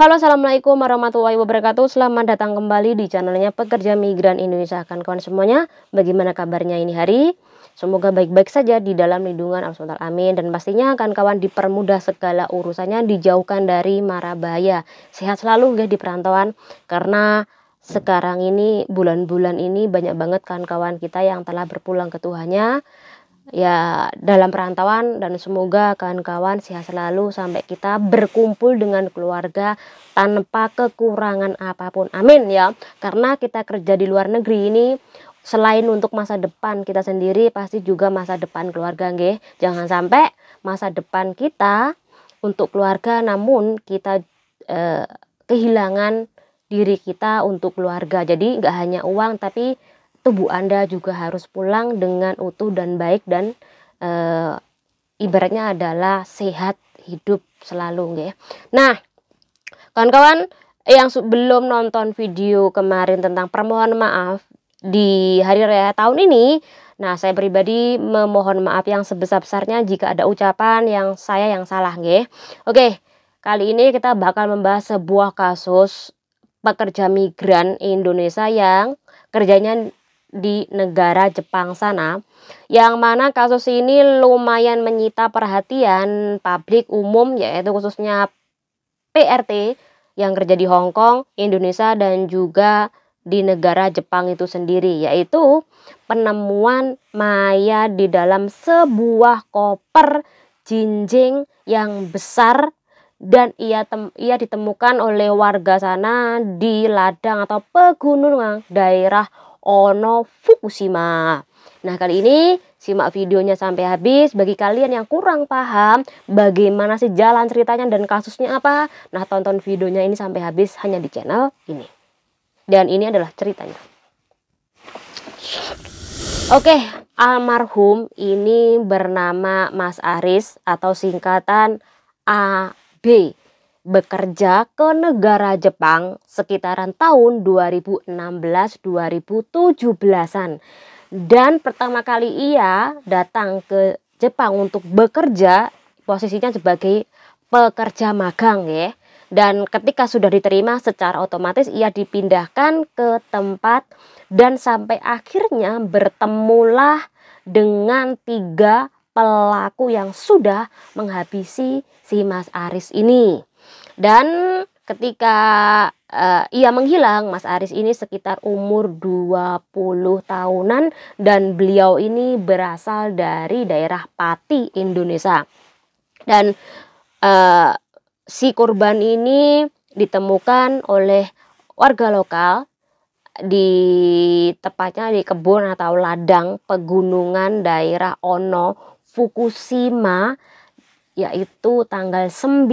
Halo assalamualaikum warahmatullahi wabarakatuh Selamat datang kembali di channelnya pekerja migran Indonesia akan kawan semuanya bagaimana kabarnya ini hari Semoga baik-baik saja di dalam lindungan Allah SWT amin Dan pastinya akan kawan dipermudah segala urusannya Dijauhkan dari mara bahaya Sehat selalu ya di perantauan Karena sekarang ini bulan-bulan ini banyak banget kawan-kawan kita yang telah berpulang ke Tuhannya ya dalam perantauan dan semoga kawan-kawan sehat selalu sampai kita berkumpul dengan keluarga tanpa kekurangan apapun. Amin ya. Karena kita kerja di luar negeri ini selain untuk masa depan kita sendiri pasti juga masa depan keluarga nge. Jangan sampai masa depan kita untuk keluarga namun kita eh, kehilangan diri kita untuk keluarga. Jadi nggak hanya uang tapi tubuh Anda juga harus pulang dengan utuh dan baik dan e, ibaratnya adalah sehat hidup selalu ya. Nah, kawan-kawan yang belum nonton video kemarin tentang permohonan maaf di hari raya tahun ini, nah saya pribadi memohon maaf yang sebesar-besarnya jika ada ucapan yang saya yang salah ya? Oke, kali ini kita bakal membahas sebuah kasus pekerja migran Indonesia yang kerjanya di negara Jepang sana yang mana kasus ini lumayan menyita perhatian publik umum yaitu khususnya PRT yang kerja di Hong Kong, Indonesia dan juga di negara Jepang itu sendiri yaitu penemuan maya di dalam sebuah koper jinjing yang besar dan ia tem ia ditemukan oleh warga sana di ladang atau pegunungan daerah Ono Fukushima. Nah, kali ini simak videonya sampai habis. Bagi kalian yang kurang paham bagaimana sih jalan ceritanya dan kasusnya apa, nah tonton videonya ini sampai habis hanya di channel ini. Dan ini adalah ceritanya. Oke, almarhum ini bernama Mas Aris atau singkatan AB bekerja ke negara Jepang sekitaran tahun 2016-2017-an. Dan pertama kali ia datang ke Jepang untuk bekerja, posisinya sebagai pekerja magang ya. Dan ketika sudah diterima secara otomatis ia dipindahkan ke tempat dan sampai akhirnya bertemulah dengan tiga pelaku yang sudah menghabisi si Mas Aris ini. Dan ketika uh, ia menghilang, Mas Aris ini sekitar umur 20 tahunan dan beliau ini berasal dari daerah Pati, Indonesia. Dan uh, si korban ini ditemukan oleh warga lokal di tepatnya di kebun atau ladang pegunungan daerah Ono Fukushima yaitu tanggal 19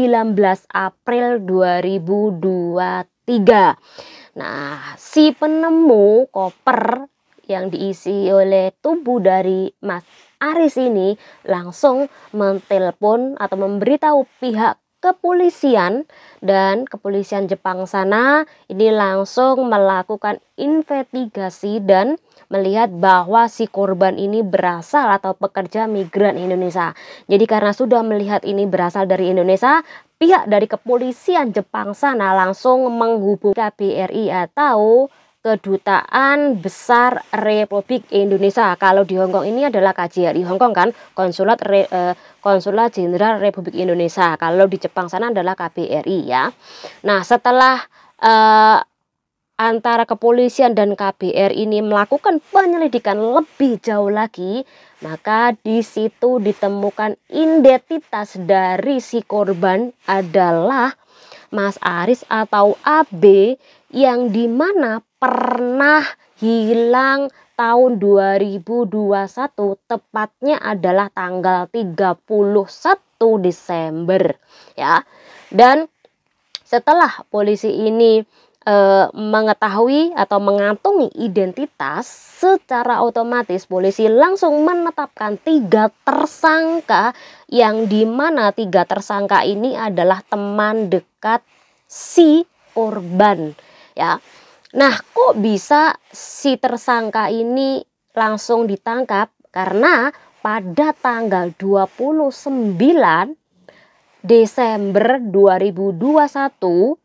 April 2023. Nah, si penemu koper yang diisi oleh tubuh dari Mas Aris ini langsung mentelepon atau memberitahu pihak kepolisian dan kepolisian Jepang sana ini langsung melakukan investigasi dan melihat bahwa si korban ini berasal atau pekerja migran Indonesia. Jadi karena sudah melihat ini berasal dari Indonesia, pihak dari kepolisian Jepang sana langsung menghubungi KBRI atau Kedutaan Besar Republik Indonesia. Kalau di Hongkong ini adalah KJRI Hongkong kan, Konsulat Re, eh, Konsulat Jenderal Republik Indonesia. Kalau di Jepang sana adalah KBRI ya. Nah, setelah eh, antara kepolisian dan KBR ini melakukan penyelidikan lebih jauh lagi, maka di situ ditemukan identitas dari si korban adalah Mas Aris atau AB yang dimana pernah hilang tahun 2021 tepatnya adalah tanggal 31 Desember ya. Dan setelah polisi ini e, mengetahui atau mengantungi identitas secara otomatis polisi langsung menetapkan tiga tersangka yang di mana tiga tersangka ini adalah teman dekat si korban ya Nah, kok bisa si tersangka ini langsung ditangkap? Karena pada tanggal 29 Desember 2021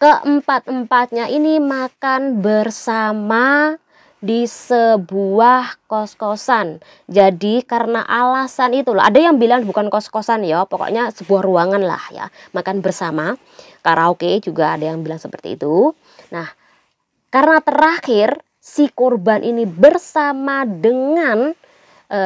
keempat-empatnya ini makan bersama di sebuah kos-kosan. Jadi karena alasan itu loh, ada yang bilang bukan kos-kosan ya, pokoknya sebuah ruangan lah ya, makan bersama, karaoke juga ada yang bilang seperti itu. Nah, karena terakhir si korban ini bersama dengan e,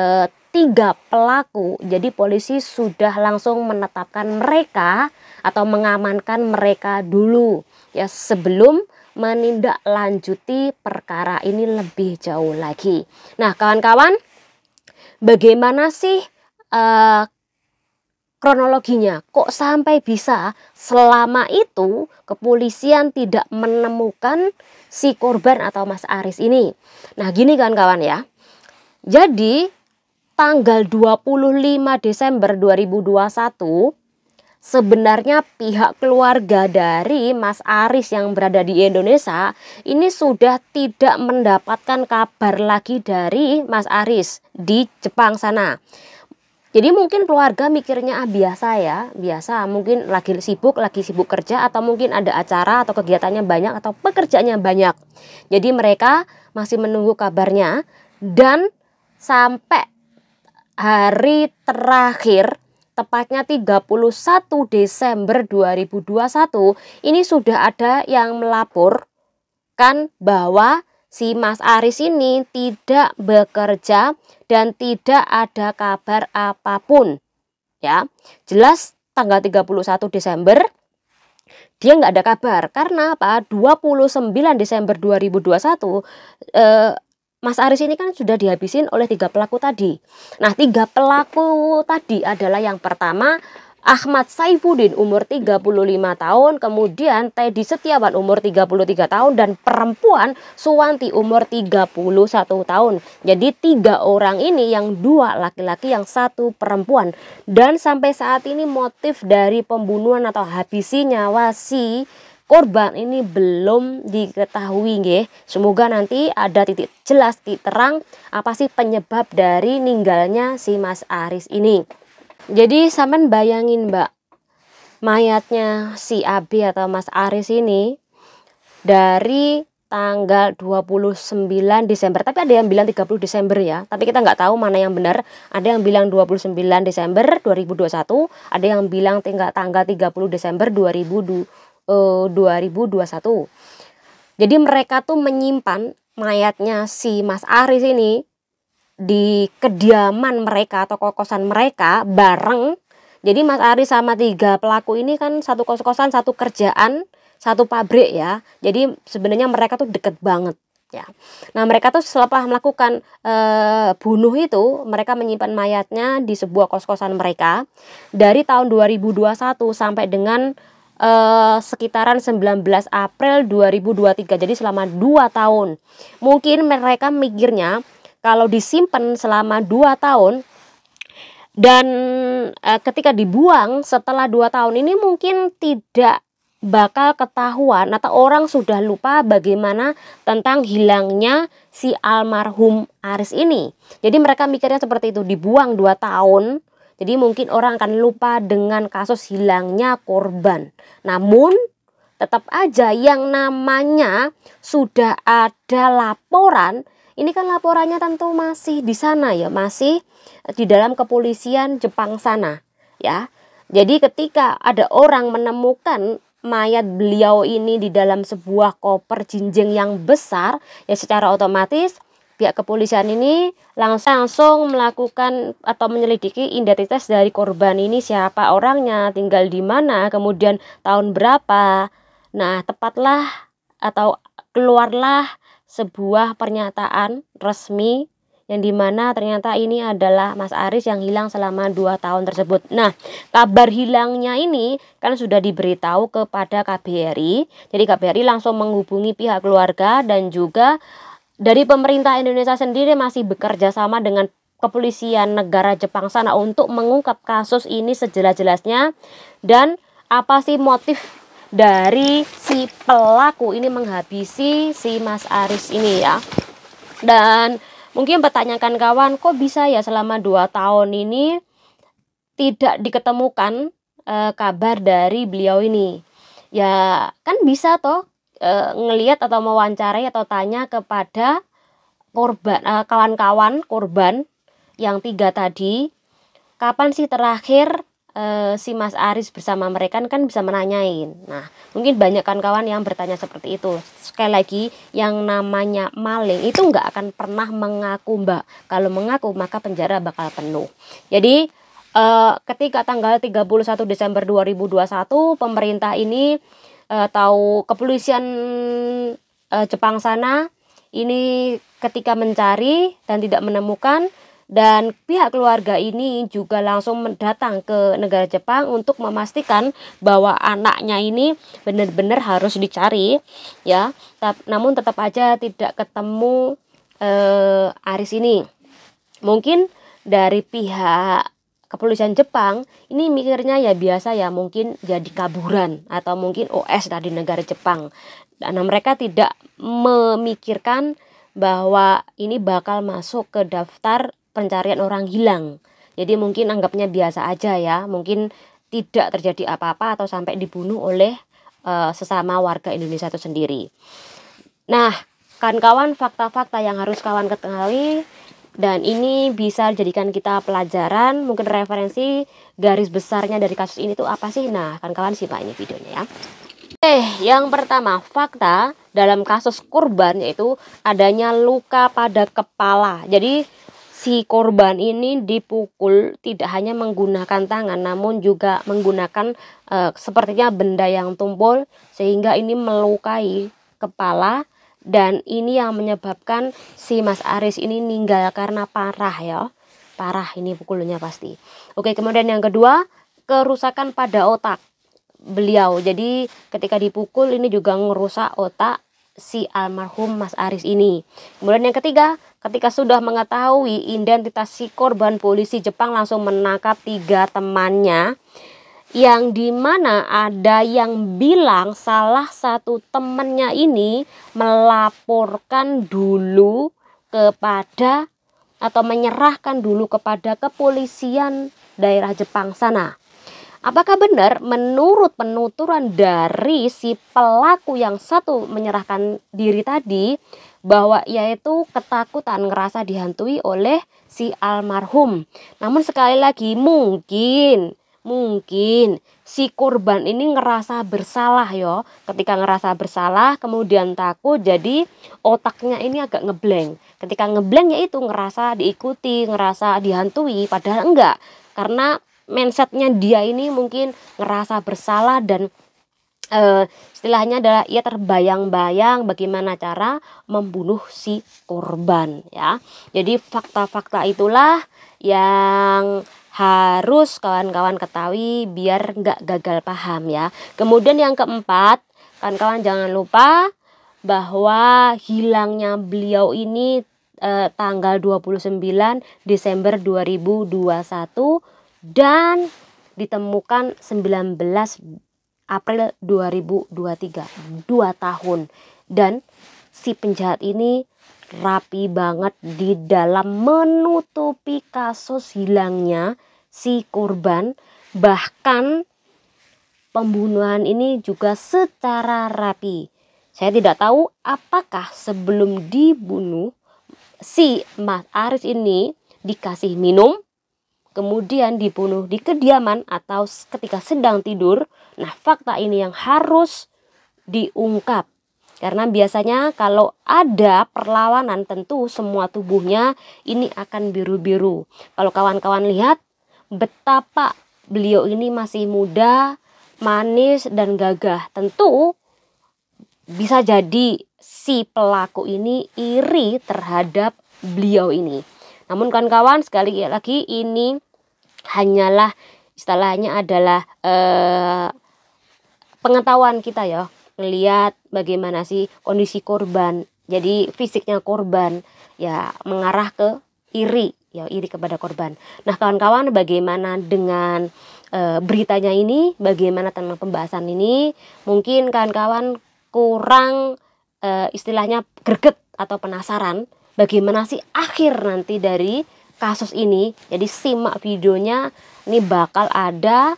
tiga pelaku, jadi polisi sudah langsung menetapkan mereka atau mengamankan mereka dulu ya sebelum menindaklanjuti perkara ini lebih jauh lagi. Nah, kawan-kawan, bagaimana sih e, kronologinya kok sampai bisa selama itu kepolisian tidak menemukan si korban atau Mas Aris ini. Nah, gini kan kawan ya. Jadi tanggal 25 Desember 2021 sebenarnya pihak keluarga dari Mas Aris yang berada di Indonesia ini sudah tidak mendapatkan kabar lagi dari Mas Aris di Jepang sana. Jadi mungkin keluarga mikirnya ah biasa ya, biasa mungkin lagi sibuk, lagi sibuk kerja atau mungkin ada acara atau kegiatannya banyak atau pekerjaannya banyak. Jadi mereka masih menunggu kabarnya dan sampai hari terakhir tepatnya 31 Desember 2021 ini sudah ada yang melaporkan bahwa si Mas Aris ini tidak bekerja dan tidak ada kabar apapun. Ya, jelas tanggal 31 Desember dia nggak ada kabar karena apa? 29 Desember 2021 eh, Mas Aris ini kan sudah dihabisin oleh tiga pelaku tadi. Nah, tiga pelaku tadi adalah yang pertama Ahmad Saifuddin umur 35 tahun, kemudian Teddy Setiawan umur 33 tahun dan perempuan Suwanti umur 31 tahun. Jadi tiga orang ini yang dua laki-laki yang satu perempuan dan sampai saat ini motif dari pembunuhan atau habisi nyawa si korban ini belum diketahui ya Semoga nanti ada titik jelas titik terang apa sih penyebab dari ninggalnya si Mas Aris ini. Jadi sampean bayangin mbak mayatnya si Abi atau Mas Aris ini dari tanggal 29 Desember tapi ada yang bilang 30 Desember ya tapi kita nggak tahu mana yang benar ada yang bilang 29 Desember 2021 ada yang bilang tinggal tanggal 30 Desember 2000, eh, 2021 jadi mereka tuh menyimpan mayatnya si Mas Aris ini di kediaman mereka atau kokosan mereka bareng. Jadi Mas Ari sama tiga pelaku ini kan satu kos-kosan, satu kerjaan, satu pabrik ya. Jadi sebenarnya mereka tuh deket banget ya. Nah, mereka tuh setelah melakukan e, bunuh itu, mereka menyimpan mayatnya di sebuah kos-kosan mereka dari tahun 2021 sampai dengan e, sekitaran 19 April 2023. Jadi selama dua tahun. Mungkin mereka mikirnya kalau disimpan selama 2 tahun dan e, ketika dibuang setelah 2 tahun ini mungkin tidak bakal ketahuan atau orang sudah lupa bagaimana tentang hilangnya si almarhum Aris ini. Jadi mereka mikirnya seperti itu, dibuang 2 tahun. Jadi mungkin orang akan lupa dengan kasus hilangnya korban. Namun tetap aja yang namanya sudah ada laporan ini kan laporannya tentu masih di sana ya, masih eh, di dalam kepolisian Jepang sana ya. Jadi ketika ada orang menemukan mayat beliau ini di dalam sebuah koper jinjing yang besar, ya secara otomatis pihak kepolisian ini langsung langsung melakukan atau menyelidiki identitas dari korban ini siapa orangnya, tinggal di mana, kemudian tahun berapa. Nah, tepatlah atau keluarlah sebuah pernyataan resmi yang dimana ternyata ini adalah Mas Aris yang hilang selama dua tahun tersebut. Nah, kabar hilangnya ini kan sudah diberitahu kepada KBRI. Jadi KBRI langsung menghubungi pihak keluarga dan juga dari pemerintah Indonesia sendiri masih bekerja sama dengan kepolisian negara Jepang sana untuk mengungkap kasus ini sejelas-jelasnya dan apa sih motif dari si pelaku ini menghabisi si Mas Aris ini ya. Dan mungkin pertanyakan kawan, kok bisa ya selama 2 tahun ini tidak diketemukan e, kabar dari beliau ini? Ya, kan bisa toh e, ngelihat atau mewawancarai atau tanya kepada korban eh, kawan-kawan e, korban yang tiga tadi kapan sih terakhir e, si Mas Aris bersama mereka kan bisa menanyain. Nah, mungkin banyak kawan-kawan yang bertanya seperti itu. Sekali lagi, yang namanya maling itu nggak akan pernah mengaku, Mbak. Kalau mengaku, maka penjara bakal penuh. Jadi, e, ketika tanggal 31 Desember 2021, pemerintah ini e, tahu kepolisian e, Jepang sana ini ketika mencari dan tidak menemukan dan pihak keluarga ini juga langsung mendatang ke negara Jepang untuk memastikan bahwa anaknya ini benar-benar harus dicari ya tetap, namun tetap aja tidak ketemu eh, Aris ini mungkin dari pihak kepolisian Jepang ini mikirnya ya biasa ya mungkin jadi kaburan atau mungkin OS dari negara Jepang dan mereka tidak memikirkan bahwa ini bakal masuk ke daftar pencarian orang hilang. Jadi mungkin anggapnya biasa aja ya, mungkin tidak terjadi apa-apa atau sampai dibunuh oleh uh, sesama warga Indonesia itu sendiri. Nah, kawan-kawan fakta-fakta yang harus kawan ketahui dan ini bisa dijadikan kita pelajaran mungkin referensi garis besarnya dari kasus ini tuh apa sih nah kan kawan simak ini videonya ya eh yang pertama fakta dalam kasus kurban yaitu adanya luka pada kepala jadi si korban ini dipukul tidak hanya menggunakan tangan namun juga menggunakan e, sepertinya benda yang tumpul sehingga ini melukai kepala dan ini yang menyebabkan si Mas Aris ini meninggal karena parah ya parah ini pukulnya pasti oke kemudian yang kedua kerusakan pada otak beliau jadi ketika dipukul ini juga ngerusak otak si almarhum Mas Aris ini. Kemudian yang ketiga, ketika sudah mengetahui identitas si korban, polisi Jepang langsung menangkap tiga temannya yang dimana ada yang bilang salah satu temannya ini melaporkan dulu kepada atau menyerahkan dulu kepada kepolisian daerah Jepang sana. Apakah benar menurut penuturan dari si pelaku yang satu menyerahkan diri tadi bahwa yaitu ketakutan ngerasa dihantui oleh si almarhum. Namun sekali lagi mungkin mungkin si korban ini ngerasa bersalah yo ketika ngerasa bersalah kemudian takut jadi otaknya ini agak ngebleng ketika ngeblengnya itu ngerasa diikuti ngerasa dihantui padahal enggak karena mindsetnya dia ini mungkin ngerasa bersalah dan e, istilahnya adalah ia terbayang-bayang bagaimana cara membunuh si korban ya. Jadi fakta-fakta itulah yang harus kawan-kawan ketahui biar nggak gagal paham ya. Kemudian yang keempat, kawan-kawan jangan lupa bahwa hilangnya beliau ini eh, tanggal 29 Desember 2021 dan ditemukan 19 April 2023, dua tahun. Dan si penjahat ini rapi banget di dalam menutupi kasus hilangnya si korban bahkan pembunuhan ini juga secara rapi. Saya tidak tahu apakah sebelum dibunuh si Mas Aris ini dikasih minum kemudian dibunuh di kediaman atau ketika sedang tidur. Nah, fakta ini yang harus diungkap. Karena biasanya kalau ada perlawanan tentu semua tubuhnya ini akan biru-biru. Kalau kawan-kawan lihat betapa beliau ini masih muda, manis dan gagah. Tentu bisa jadi si pelaku ini iri terhadap beliau ini. Namun kawan-kawan sekali lagi ini hanyalah istilahnya adalah eh, pengetahuan kita ya melihat bagaimana sih kondisi korban jadi fisiknya korban ya mengarah ke iri ya iri kepada korban nah kawan-kawan bagaimana dengan eh, beritanya ini bagaimana tentang pembahasan ini mungkin kawan-kawan kurang eh, istilahnya greget atau penasaran bagaimana sih akhir nanti dari kasus ini. Jadi simak videonya, ini bakal ada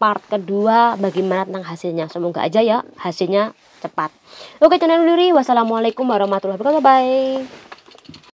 part kedua bagaimana tentang hasilnya. Semoga aja ya hasilnya cepat. Oke, channel Luri. Wassalamualaikum warahmatullahi wabarakatuh. Bye.